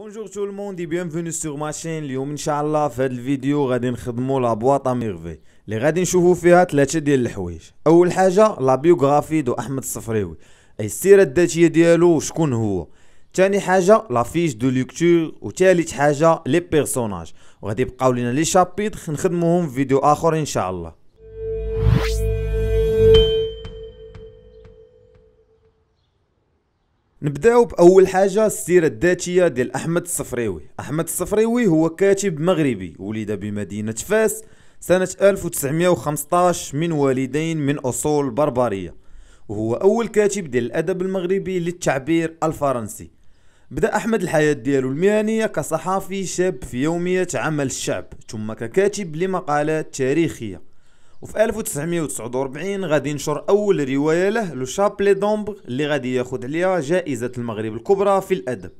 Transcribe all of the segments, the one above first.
بونجور تو الموند بيانفوني سور ما شين اليوم ان شاء الله في هذا الفيديو غادي نخدموا بواط اميرفي اللي غادي نشوفوا فيها ثلاثه ديال الحوايج اول حاجه لا بيوغرافي دو احمد الصفريوي اي السيره الذاتيه ديالو شكون هو ثاني حاجه لا فيش دو ليكتور وثالث حاجه لي بيرسوناج وغادي يبقاو لينا لي شابيتر نخدموهم في فيديو اخر ان شاء الله نبداو باول حاجه السيره الذاتيه ديال احمد الصفريوي احمد الصفريوي هو كاتب مغربي ولد بمدينه فاس سنه 1915 من والدين من اصول بربريه وهو اول كاتب ديال الادب المغربي للتعبير الفرنسي بدا احمد الحياه ديالو المهنيه كصحفي شاب في يوميه عمل الشعب ثم ككاتب لمقالات تاريخيه وفي 1949 غادي ينشر اول روايه له لو شابلي دومبر اللي غادي ياخذ عليها جائزه المغرب الكبرى في الادب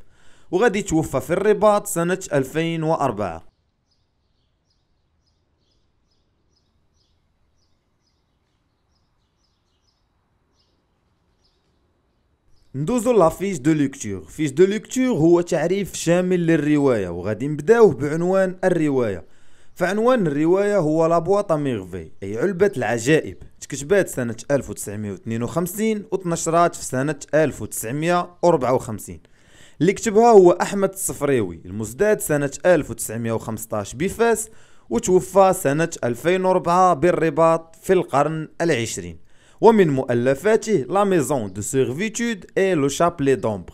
وغادي توفى في الرباط سنه 2004 ندوزو لافيش دو لكتور فيش دو لكتور هو تعريف شامل للروايه وغادي نبداوه بعنوان الروايه فعنوان الرواية هو لابواطا ميغفي أي علبة العجائب تكتبات سنة 1952 وتنشرات في سنة 1954 اللي كتبها هو أحمد الصفريوي المزداد سنة 1915 بفاس وتوفى سنة 2004 بالرباط في القرن العشرين ومن مؤلفاته لا ميزون دو سيرفيتود اي لو شابلي دومبر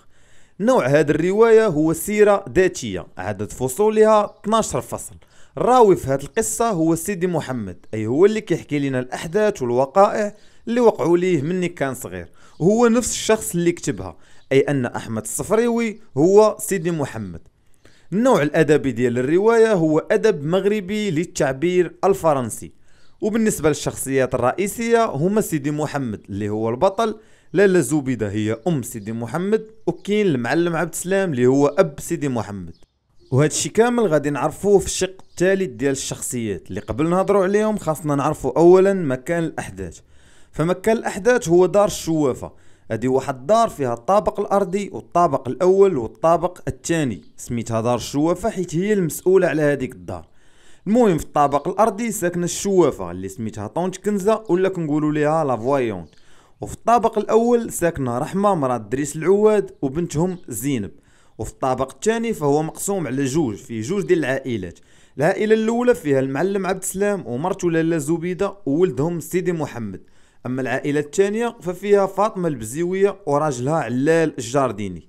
نوع هذه الرواية هو سيرة ذاتية عدد فصولها 12 فصل الراوي في هذه القصة هو سيدي محمد أي هو اللي كيحكي لنا الأحداث والوقائع اللي وقعوا ليه مني كان صغير هو نفس الشخص اللي كتبها أي أن أحمد الصفريوي هو سيدي محمد النوع الأدبي ديال الرواية هو أدب مغربي للتعبير الفرنسي وبالنسبة للشخصيات الرئيسية هما سيدي محمد اللي هو البطل لالا زبيدة هي أم سيدي محمد وكين المعلم عبد السلام اللي هو أب سيدي محمد وهذا الشيء كامل غادي نعرفوه في الشق الثالث ديال الشخصيات اللي قبل نهضروا عليهم خاصنا نعرفوا اولا مكان الاحداث فمكان الاحداث هو دار الشوافه هذه واحد الدار فيها الطابق الارضي والطابق الاول والطابق الثاني سميتها دار الشوافه حيت هي المسؤوله على هذيك الدار المهم في الطابق الارضي ساكنه الشوافه اللي سميتها طونت كنزه ولا كنقولوا ليها لا وفي الطابق الاول ساكنه رحمه مرات دريس العواد وبنتهم زينب وفي الطابق الثاني فهو مقسوم على جوج فيه جوج ديال العائلات العائله الاولى فيها المعلم عبد السلام ومرته لالا زبيده وولدهم سيدي محمد اما العائله الثانيه ففيها فاطمه البزيويه وراجلها علال الجارديني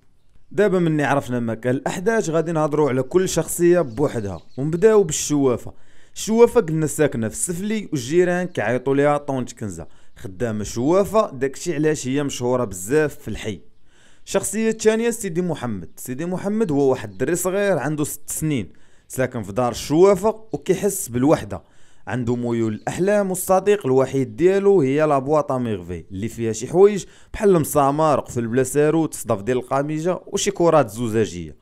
دابا مني عرفنا مكان الاحداث غادي نهضروا على كل شخصيه بوحدها ونبداو بالشوافه الشوافه قلنا ساكنه في السفلي والجيران كيعيطوا ليها طونت كنزه خدامه شوافه داكشي علاش هي مشهوره بزاف في الحي الشخصيه الثانيه سيدي محمد سيدي محمد هو واحد الدري صغير عنده ست سنين ساكن في دار الشوافة وكيحس بالوحده عنده ميول الاحلام والصديق الوحيد ديالو هي لابواطا ميغفي اللي فيها شي حوايج بحال المسامر قفل بلا ساروت ديال القميجه وشي كرات زجاجيه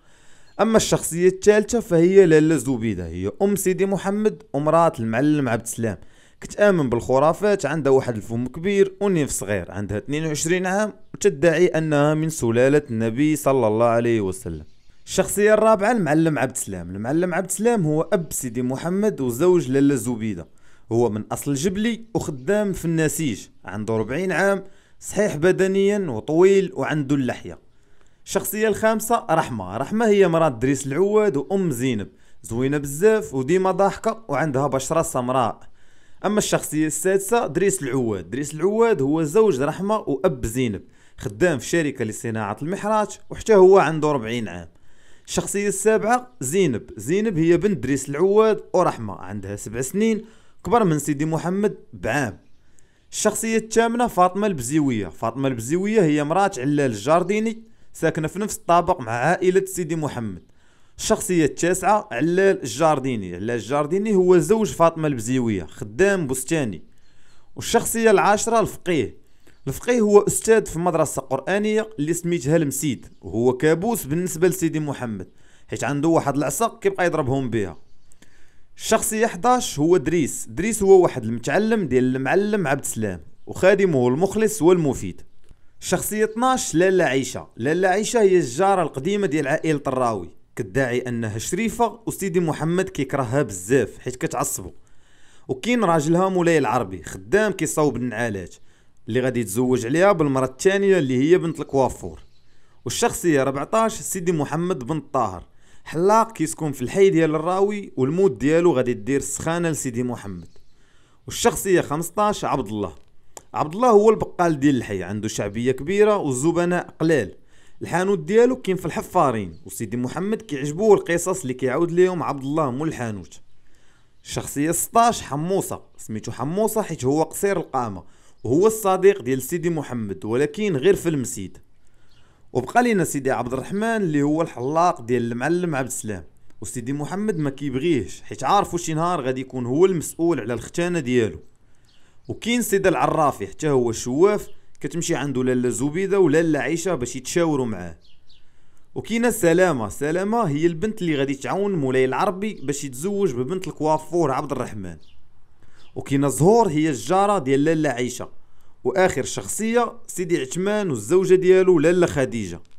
اما الشخصيه الثالثه فهي لالا زبيده هي ام سيدي محمد ومرات المعلم عبد السلام كتامن بالخرافات عندها واحد الفم كبير ونيف صغير عندها 22 عام وتدعي انها من سلاله النبي صلى الله عليه وسلم الشخصيه الرابعه المعلم عبد السلام المعلم عبد السلام هو اب سيدي محمد وزوج لاله زبيده هو من اصل جبلي وخدام في النسيج عنده 40 عام صحيح بدنيا وطويل وعنده اللحيه الشخصيه الخامسه رحمه رحمه هي مرات دريس العواد وام زينب زوينه بزاف وديما ضاحكه وعندها بشره سمراء اما الشخصيه السادسه دريس العواد دريس العواد هو زوج رحمه واب زينب خدام في شركه لصناعه المحراج وحتى هو عنده 40 عام الشخصيه السابعه زينب زينب هي بنت دريس العواد ورحمه عندها سبع سنين كبر من سيدي محمد بعام الشخصيه الثامنه فاطمه البزيويه فاطمه البزيويه هي مرات علال الجارديني ساكنه في نفس الطابق مع عائله سيدي محمد الشخصية التاسعة علال الجارديني علال الجارديني هو زوج فاطمة البزيوية خدام بستاني والشخصية العاشرة الفقيه الفقيه هو أستاذ في مدرسة قرآنية اللي سميتها المسيد وهو كابوس بالنسبة لسيدي محمد حيت عنده واحد العصا كيبقى يضربهم بها الشخصية 11 هو دريس دريس هو واحد المتعلم ديال المعلم عبد السلام وخادمه المخلص والمفيد الشخصية 12 لالا عيشة لالا عيشة هي الجارة القديمة ديال عائلة الراوي كدعي انها شريفه وسيدي محمد كيكرهها بزاف حيت كتعصبو وكاين راجلها مولاي العربي خدام كيصاوب النعالات اللي غادي يتزوج عليها بالمرة الثانية اللي هي بنت الكوافور والشخصية 14 سيدي محمد بن طاهر حلاق كيسكن في الحي ديال الراوي والموت ديالو غادي دير السخانة لسيدي محمد والشخصية 15 عبد الله عبد الله هو البقال ديال الحي عنده شعبية كبيرة والزبناء قلال الحانوت ديالو كاين في الحفارين وسيدي محمد كيعجبوه القصص اللي كيعاود ليهم عبد الله مول الحانوت الشخصيه 16 حموصه سميتو حموصه حيت هو قصير القامه وهو الصديق ديال سيدي محمد ولكن غير في المسيد وبقى لينا سيدي عبد الرحمن اللي هو الحلاق ديال المعلم عبد السلام وسيدي محمد ما كيبغيهش حيت عارفو شي نهار غادي يكون هو المسؤول على الختانه ديالو وكاين سيدي العرافي حتى هو شواف كتمشي عنده لالا زبيده ولاله عيشه باش يتشاوروا معاه وكاينه سلامه سلامه هي البنت اللي غادي تعاون مولاي العربي باش يتزوج ببنت الكوافور عبد الرحمن وكاينه زهور هي الجاره ديال لاله عيشه واخر شخصيه سيدي عثمان والزوجه ديالو لاله خديجه